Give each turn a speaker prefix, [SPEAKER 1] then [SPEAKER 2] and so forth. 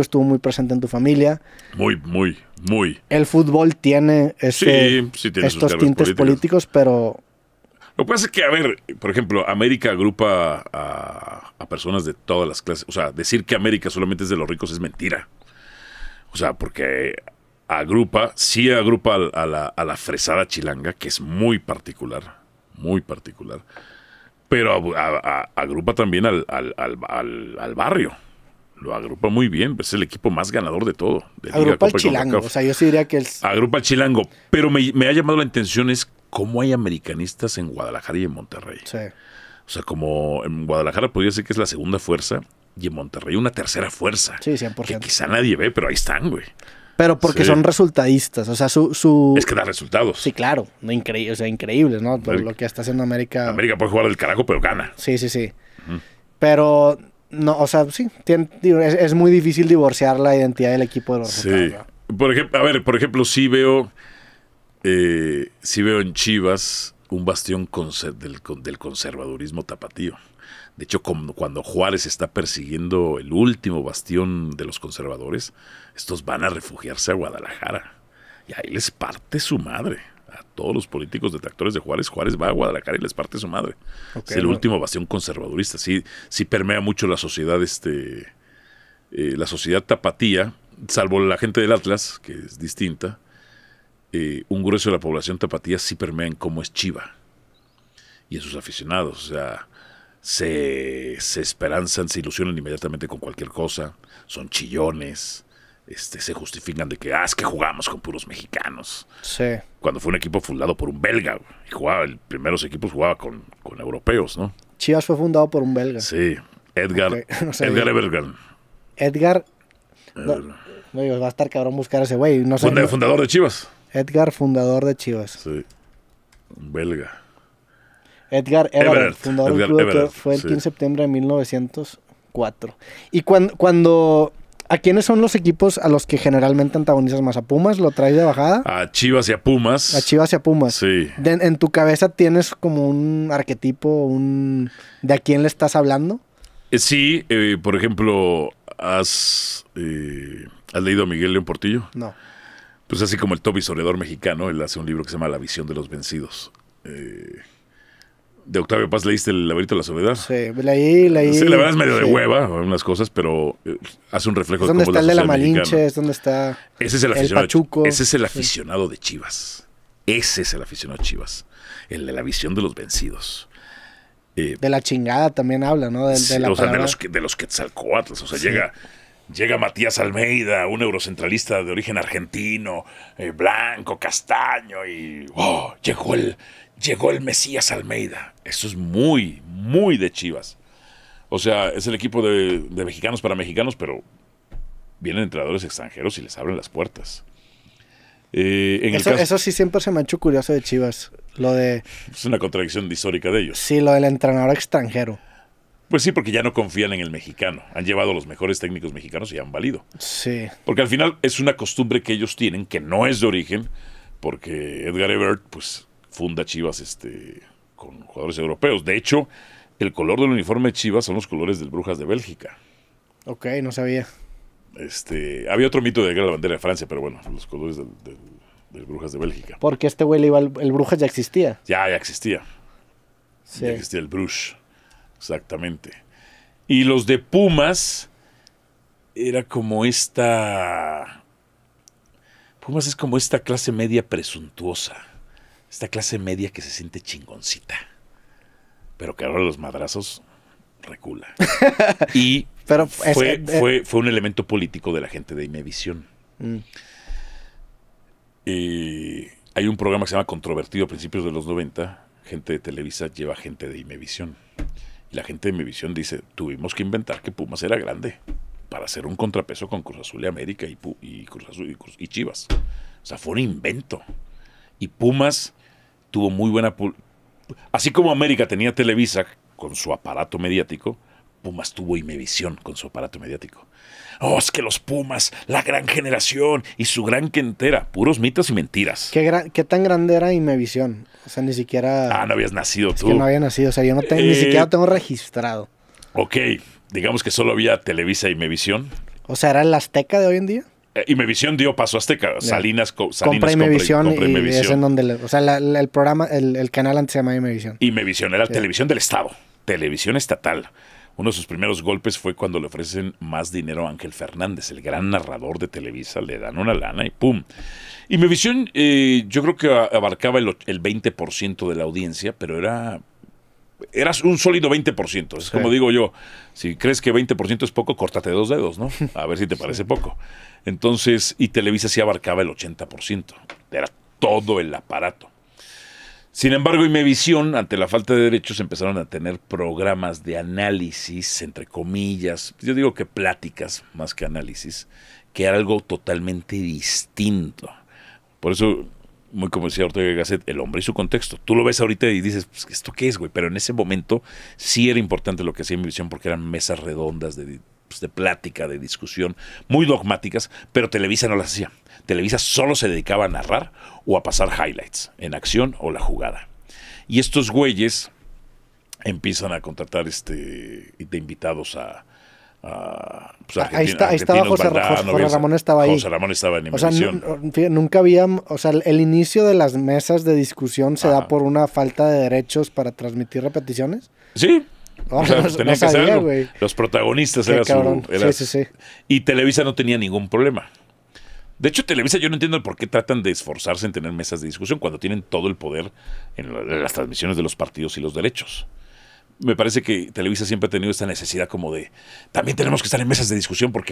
[SPEAKER 1] estuvo muy presente en tu familia.
[SPEAKER 2] Muy, muy, muy.
[SPEAKER 1] El fútbol tiene, este, estos tintes políticos. pero...
[SPEAKER 2] Lo que pasa es que, a ver, por ejemplo, América agrupa a, personas de todas las clases. O sea, decir que América solamente es de los ricos es mentira. O sea, porque agrupa, sí agrupa a, la, fresada chilanga, que es muy particular, muy particular. Pero agrupa también al barrio. Lo agrupa muy bien, pues, es el equipo más ganador de todo. agrupa al Chilango, o sea,
[SPEAKER 1] yo sí diría que el...
[SPEAKER 2] Agrupa el Chilango, pero me, ha llamado la atención es cómo hay americanistas en Guadalajara y en Monterrey. Sí. O sea, como en Guadalajara podría ser que es la segunda fuerza y en Monterrey una tercera fuerza. Sí, 100%. Que quizá nadie ve, pero ahí están, güey.
[SPEAKER 1] Pero porque son resultadistas, o sea, su, Es que da
[SPEAKER 2] resultados. Sí, claro, no increíble, o sea,
[SPEAKER 1] increíbles, ¿no? lo que está haciendo América...
[SPEAKER 2] América puede jugar del carajo, pero gana.
[SPEAKER 1] Sí, sí, sí. Pero no, o sea, sí, es, muy difícil divorciar la identidad del equipo de los Sí.
[SPEAKER 2] Por ejemplo, a ver, por ejemplo, sí veo, eh, veo en Chivas un bastión del, del, conservadurismo tapatío. De hecho, cuando Juárez está persiguiendo el último bastión de los conservadores, estos van a refugiarse a Guadalajara. Y ahí les parte su madre a todos los políticos detractores de Juárez, Juárez va a Guadalajara y les parte su madre. es el último bastión conservadurista. Sí, sí permea mucho la sociedad, este, eh, la sociedad tapatía, salvo la gente del Atlas, que es distinta. Eh, un grueso de la población tapatía sí permea en cómo es Chiva y en sus aficionados. O sea, se, se esperanzan, se ilusionan inmediatamente con cualquier cosa, son chillones, este, se justifican de que, ah, es que jugamos con puros mexicanos. Sí. Cuando fue un equipo fundado por un belga, y jugaba, el primeros equipos jugaba con, europeos, ¿no?
[SPEAKER 1] Chivas fue fundado por un belga. Sí,
[SPEAKER 2] Edgar, Edgar Evergan.
[SPEAKER 1] Edgar, no, va a estar cabrón buscar a ese güey, no sé. fundador de Chivas. Edgar, fundador de Chivas. Sí, belga. Edgar Everett, fundador del club fue el 15 de septiembre de 1904. Y cuando, cuando ¿A quiénes son los equipos a los que generalmente antagonizas más? ¿A Pumas? ¿Lo traes de bajada?
[SPEAKER 2] A Chivas y a Pumas. A Chivas y a Pumas. Sí.
[SPEAKER 1] ¿En tu cabeza tienes como un arquetipo, un... de a quién le estás hablando?
[SPEAKER 2] Eh, sí, eh, por ejemplo, eh, has, leído a Miguel León Portillo? No. Pues así como el top historiador mexicano, él hace un libro que se llama La visión de los vencidos de Octavio Paz leíste El laberinto de la soledad. Sí, leí, leí. Sí, la verdad es medio de hueva unas cosas, pero eh, hace un reflejo de cómo está la el de la
[SPEAKER 1] ¿Dónde está ese es el, aficionado, Pachuco? Ese
[SPEAKER 2] es el aficionado de Chivas. Ese es el aficionado de Chivas. El de la visión de los vencidos. Eh, de la
[SPEAKER 1] chingada también habla, ¿no? De, los, de
[SPEAKER 2] los O sea, llega, llega Matías Almeida, un eurocentralista de origen argentino, eh, blanco, castaño, y oh, llegó el llegó el Mesías Almeida. Eso es muy, muy de Chivas. O sea, es el equipo de, mexicanos para mexicanos, pero vienen entrenadores extranjeros y les abren las puertas. Eh, eso, sí siempre se
[SPEAKER 1] me ha hecho curioso de Chivas. Lo de.
[SPEAKER 2] Es una contradicción histórica de ellos.
[SPEAKER 1] Sí, lo del entrenador extranjero.
[SPEAKER 2] Pues sí, porque ya no confían en el mexicano. Han llevado a los mejores técnicos mexicanos y han valido. Sí. Porque al final es una costumbre que ellos tienen, que no es de origen, porque Edgar Ebert, pues funda Chivas este, con jugadores europeos. De hecho, el color del uniforme de Chivas son los colores del Brujas de Bélgica.
[SPEAKER 1] Ok, no sabía.
[SPEAKER 2] Este, había otro mito de la bandera de Francia, pero bueno, los colores del, Brujas de Bélgica.
[SPEAKER 1] Porque este güey le iba el Brujas ya existía.
[SPEAKER 2] Ya, ya existía. Ya existía el Brujas. Exactamente. Y los de Pumas era como esta. Pumas es como esta clase media presuntuosa. Esta clase media que se siente chingoncita. Pero que ahora los madrazos recula. y eh, fue, un elemento político de la gente de Imevisión. Mm. Y hay un programa que se llama Controvertido a principios de los 90. Gente de Televisa lleva gente de Imevisión. Y la gente de Imevisión dice, tuvimos que inventar que Pumas era grande para hacer un contrapeso con Cruz Azul y América y, Cruz Azul y, y Chivas. O sea, fue un invento y Pumas tuvo muy buena... Así como América tenía Televisa con su aparato mediático, Pumas tuvo Imevisión con su aparato mediático. Oh, es que los Pumas, la gran generación y su gran quentera, puros mitos y mentiras.
[SPEAKER 1] ¿Qué, tan grande era Imevisión? O sea, ni siquiera...
[SPEAKER 2] Ah, no habías nacido es tú. Que no había
[SPEAKER 1] nacido, o sea, yo no ni eh, siquiera tengo registrado.
[SPEAKER 2] Ok, digamos que solo había Televisa y e Imevisión.
[SPEAKER 1] O sea, ¿era el Azteca de hoy en día?
[SPEAKER 2] Eh, y Imevisión dio paso a Azteca. Salinas, compra Imevisión. Y es en
[SPEAKER 1] donde, o sea, el programa, el, canal antes se Mevisión.
[SPEAKER 2] Y Mevisión, era televisión del Estado, televisión estatal. Uno de sus primeros golpes fue cuando le ofrecen más dinero a Ángel Fernández, el gran narrador de Televisa. Le dan una lana y ¡pum! Y eh, yo creo que abarcaba el, el 20% de la audiencia, pero era eras un sólido 20%. Es como digo yo, si crees que 20% es poco, córtate dos dedos, ¿no? A ver si te parece poco. Entonces, y Televisa sí abarcaba el 80%. Era todo el aparato. Sin embargo, visión ante la falta de derechos, empezaron a tener programas de análisis, entre comillas, yo digo que pláticas más que análisis, que era algo totalmente distinto. Por eso muy como decía Ortega Gasset, el hombre y su contexto. Tú lo ves ahorita y dices, pues, ¿esto qué es, güey? Pero en ese momento sí era importante lo que hacía mi visión porque eran mesas redondas de, pues, de plática, de discusión, muy dogmáticas, pero Televisa no las hacía. Televisa solo se dedicaba a narrar o a pasar highlights en acción o la jugada. Y estos güeyes empiezan a contratar este, de invitados a, Ah, ah, ahí, estaba José, Ramón José, Ramón estaba ahí. José Ramón estaba en o sea,
[SPEAKER 1] nunca había, o sea, el, inicio de las mesas de discusión se da por una falta de derechos para transmitir repeticiones.
[SPEAKER 2] Sí. Los protagonistas eran su. sí, sí, sí. Y Televisa no tenía ningún problema. De hecho, Televisa, yo no entiendo por qué tratan de esforzarse en tener mesas de discusión cuando tienen todo el poder en las transmisiones de los partidos y los derechos me parece que Televisa siempre ha tenido esta necesidad como de, también tenemos que estar en mesas de discusión porque